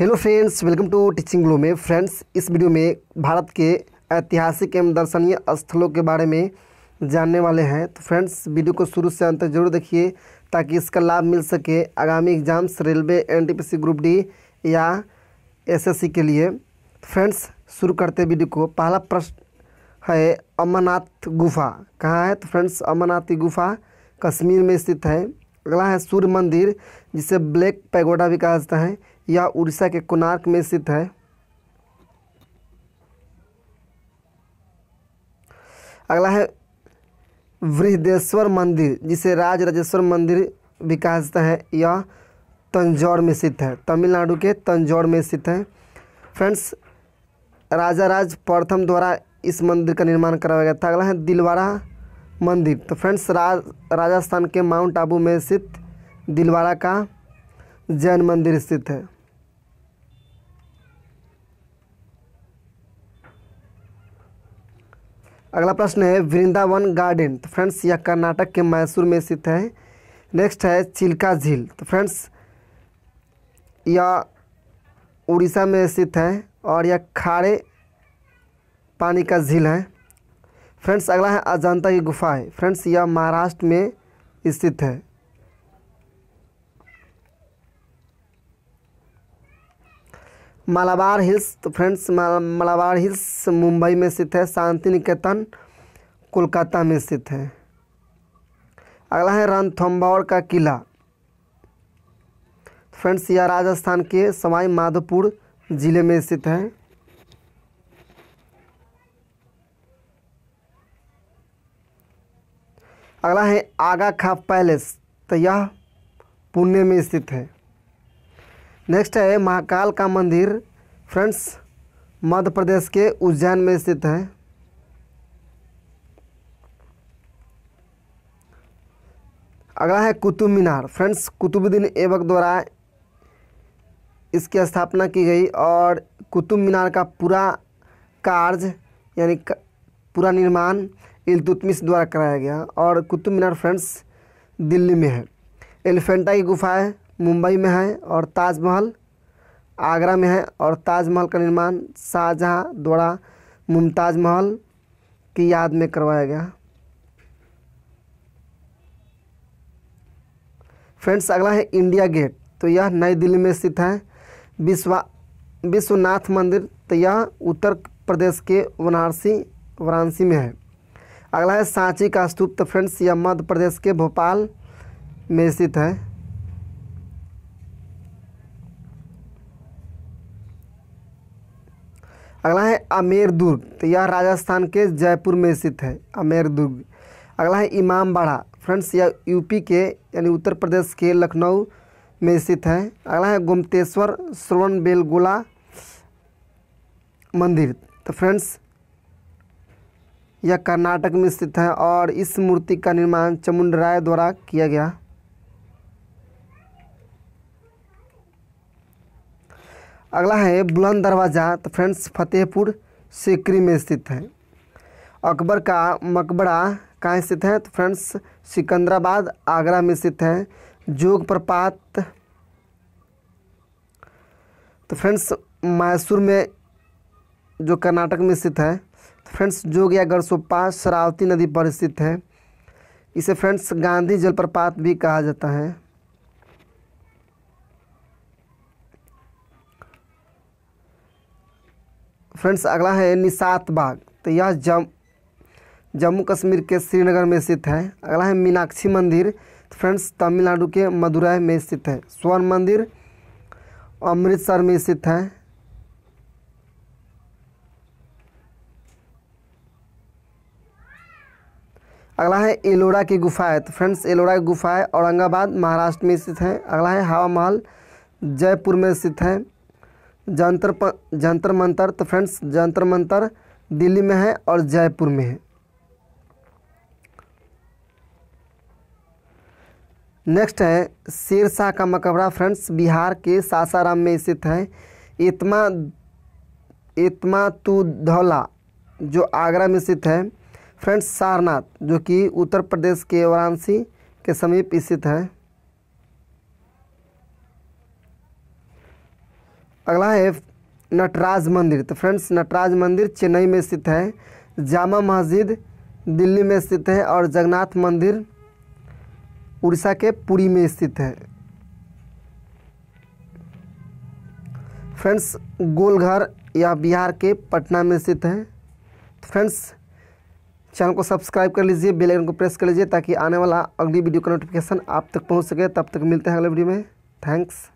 hello friends welcome to teaching glue में friends इस video में भारत के ऐतिहासिक एवं दर्शनीय स्थलों के बारे में जानने वाले हैं तो फ्रेंड्स वीडियो को शुरू से अंत तक जरूर देखिए ताकि इसका लाभ मिल सके आगामी exams railway NTPC group D या एसएससी के लिए फ्रेंड्स शुरू करते वीडियो को पहला प्रश्न है अमरनाथ गुफा कहाँ है तो फ्रेंड्स अमरनाथ गुफा कश्मीर में स्थित है अगला है सूर्य मंदिर जिसे ब्लैक पैगोडा भी कहा जाता है यह उड़ीसा के कोणार्क में स्थित है अगला है वृहदेश्वर मंदिर जिसे राज राजेश्वर मंदिर भी कहा जाता है यह तंजौर में स्थित है तमिलनाडु के तंजौर में स्थित है फ्रेंड्स राजा राज प्रथम द्वारा इस मंदिर का निर्माण करवाया गया था अगला है दिलवाड़ा मंदिर तो फ्रेंड्स राज राजस्थान के माउंट आबू में स्थित दिलवाड़ा का जैन मंदिर स्थित है अगला प्रश्न है वृंदावन गार्डन तो फ्रेंड्स यह कर्नाटक के मैसूर में स्थित है नेक्स्ट है चिल्का झील तो फ्रेंड्स यह उड़ीसा में स्थित है और यह खारे पानी का झील है फ्रेंड्स अगला है अजंता की गुफा है फ्रेंड्स यह महाराष्ट्र में स्थित है मालाबार हिल्स तो फ्रेंड्स मालाबार हिल्स मुंबई में स्थित है शांति निकेतन कोलकाता में स्थित है अगला है रणथम्बौर का किला फ्रेंड्स यह राजस्थान के सवाई माधोपुर ज़िले में स्थित है अगला है आगा खा पैलेस तो यह पुणे में स्थित है नेक्स्ट है महाकाल का मंदिर फ्रेंड्स मध्य प्रदेश के उज्जैन में स्थित है अगला है कुतुब मीनार फ्रेंड्स कुतुबुद्दीन ऐबक द्वारा इसकी स्थापना की गई और कुतुब मीनार का पूरा कार्य यानी पूरा निर्माण इलतुतमिश द्वारा कराया गया और कुतुब मीनार फ्रेंड्स दिल्ली में है एलिफेंटा की गुफा है मुंबई में है और ताजमहल आगरा में है और ताजमहल का निर्माण शाहजहाँ द्वारा मुमताज़ महल की याद में करवाया गया फ्रेंड्स अगला है इंडिया गेट तो यह नई दिल्ली में स्थित है विश्वा विश्वनाथ मंदिर तो यह उत्तर प्रदेश के वाराणसी वाराणसी में है अगला है सांची का स्तूप तो फ्रेंड्स यह मध्य प्रदेश के भोपाल में स्थित है अगला है आमेर दुर्ग तो यह राजस्थान के जयपुर में स्थित है आमेर दुर्ग अगला है इमामबाड़ा फ्रेंड्स यह यूपी के यानी उत्तर प्रदेश के लखनऊ में स्थित है अगला है गोमतेश्वर श्रवण बेलगोला मंदिर तो फ्रेंड्स यह कर्नाटक में स्थित है और इस मूर्ति का निर्माण चमुंड राय द्वारा किया गया अगला है बुलंद दरवाज़ा तो फ्रेंड्स फतेहपुर सिकरी में स्थित है अकबर का मकबरा कहाँ स्थित है तो फ्रेंड्स सिकंदराबाद आगरा में स्थित है जोग प्रपात तो फ्रेंड्स मैसूर में जो कर्नाटक में स्थित है तो फ्रेंड्स जोग या गढ़सोपा शरावती नदी पर स्थित है इसे फ्रेंड्स गांधी जलप्रपात भी कहा जाता है फ्रेंड्स अगला है निशात बाग तो यह जम जम्मू कश्मीर के श्रीनगर में स्थित है अगला है मीनाक्षी मंदिर तो फ्रेंड्स तमिलनाडु के मदुरई में स्थित है स्वर्ण मंदिर अमृतसर में स्थित है अगला है एलोरा की गुफा है तो फ्रेंड्स एलोरा की गुफा है औरंगाबाद महाराष्ट्र में स्थित है अगला है हवा महल जयपुर में स्थित है जंतर जंतर मंतर तो फ्रेंड्स जंतर मंतर दिल्ली में है और जयपुर में है नेक्स्ट है शेरशाह का मकबरा फ्रेंड्स बिहार के सासाराम में स्थित है इतमा इतमा तुधौला जो आगरा में स्थित है फ्रेंड्स सारनाथ जो कि उत्तर प्रदेश के वाराणसी के समीप स्थित है अगला है नटराज मंदिर तो फ्रेंड्स नटराज मंदिर चेन्नई में स्थित है जामा मस्जिद दिल्ली में स्थित है और जगन्नाथ मंदिर उड़ीसा के पुरी में स्थित है फ्रेंड्स गोलघर या बिहार के पटना में स्थित है तो फ्रेंड्स चैनल को सब्सक्राइब कर लीजिए बेल आइकन को प्रेस कर लीजिए ताकि आने वाला अगली वीडियो का नोटिफिकेशन आप तक पहुंच सके तब तक मिलते हैं अगले वीडियो में थैंक्स